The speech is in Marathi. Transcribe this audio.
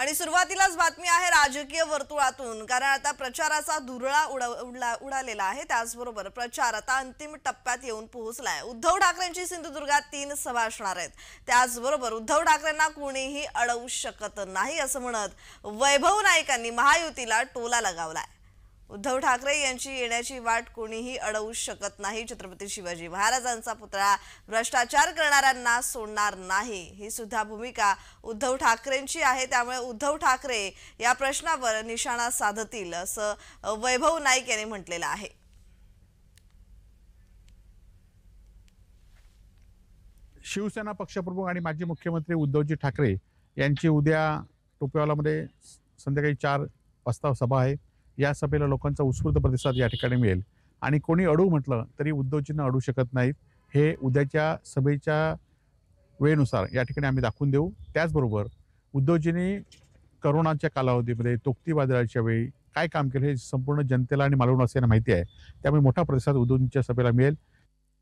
आणि सुरुवातीलाच बातमी आहे राजकीय वर्तुळातून कारण आता प्रचाराचा धुरळा उडला उडालेला आहे त्याचबरोबर प्रचार आता अंतिम टप्प्यात येऊन पोहोचला आहे उद्धव ठाकरेंची सिंधुदुर्गात तीन सभा असणार आहेत त्याचबरोबर उद्धव ठाकरेंना कोणीही अडवू शकत नाही असं म्हणत वैभव नाईकांनी महायुतीला टोला लगावलाय उद्धव ठाकरे यांची येण्याची वाट कोणीही अडवू शकत नाही छत्रपती शिवाजी महाराजांचा पुतळा भ्रष्टाचार करणाऱ्यांना सोडणार नाही ही सुद्धा भूमिका उद्धव ठाकरेंची आहे त्यामुळे उद्धव ठाकरे या प्रश्नावर निशाणा साधतील असं वैभव नाईक यांनी म्हटलेलं आहे शिवसेना पक्षप्रमुख आणि माजी मुख्यमंत्री उद्धवजी ठाकरे यांची उद्या टोपेवालामध्ये संध्याकाळी चार वाजता सभा आहे या सभेला लोकांचा उत्स्फूर्त प्रतिसाद या ठिकाणी मिळेल आणि कोणी अडू म्हटलं तरी उद्धवजींना अडू शकत नाहीत हे उद्याच्या सभेच्या वेळेनुसार या ठिकाणी आम्ही दाखवून देऊ त्याचबरोबर उद्धवजींनी करोनाच्या कालावधीमध्ये तोक्तीवादळाच्या वेळी काय काम केलं हे संपूर्ण जनतेला आणि मालवण माहिती आहे त्यामुळे मोठा प्रतिसाद उद्धवजींच्या सभेला मिळेल